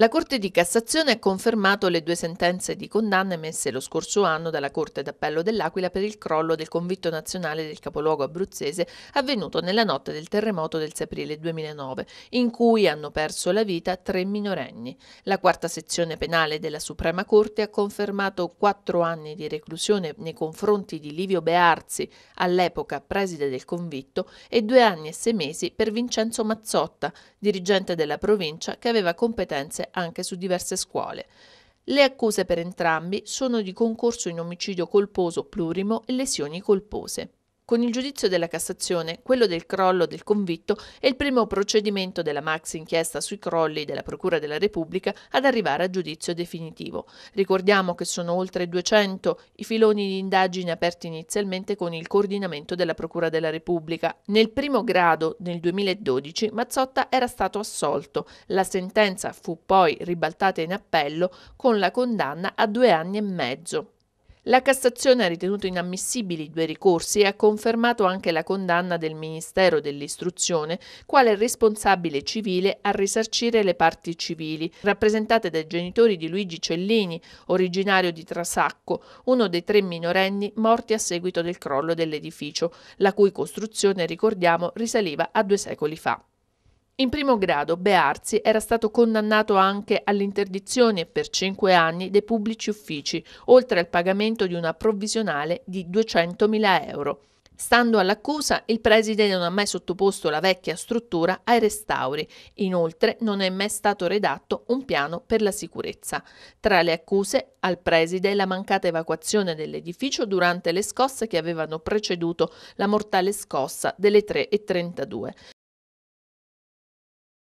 La Corte di Cassazione ha confermato le due sentenze di condanna emesse lo scorso anno dalla Corte d'Appello dell'Aquila per il crollo del convitto nazionale del capoluogo abruzzese avvenuto nella notte del terremoto del 6 aprile 2009, in cui hanno perso la vita tre minorenni. La quarta sezione penale della Suprema Corte ha confermato quattro anni di reclusione nei confronti di Livio Bearzi, all'epoca preside del convitto, e due anni e sei mesi per Vincenzo Mazzotta, dirigente della provincia che aveva competenze anche su diverse scuole. Le accuse per entrambi sono di concorso in omicidio colposo plurimo e lesioni colpose. Con il giudizio della Cassazione, quello del crollo del convitto è il primo procedimento della Max inchiesta sui crolli della Procura della Repubblica ad arrivare a giudizio definitivo. Ricordiamo che sono oltre 200 i filoni di indagine aperti inizialmente con il coordinamento della Procura della Repubblica. Nel primo grado, nel 2012, Mazzotta era stato assolto. La sentenza fu poi ribaltata in appello con la condanna a due anni e mezzo. La Cassazione ha ritenuto inammissibili i due ricorsi e ha confermato anche la condanna del Ministero dell'Istruzione quale responsabile civile a risarcire le parti civili, rappresentate dai genitori di Luigi Cellini, originario di Trasacco, uno dei tre minorenni morti a seguito del crollo dell'edificio, la cui costruzione, ricordiamo, risaliva a due secoli fa. In primo grado Bearzi era stato condannato anche all'interdizione per cinque anni dei pubblici uffici, oltre al pagamento di una provvisionale di 200.000 euro. Stando all'accusa, il preside non ha mai sottoposto la vecchia struttura ai restauri. Inoltre non è mai stato redatto un piano per la sicurezza. Tra le accuse, al preside la mancata evacuazione dell'edificio durante le scosse che avevano preceduto la mortale scossa delle 3.32.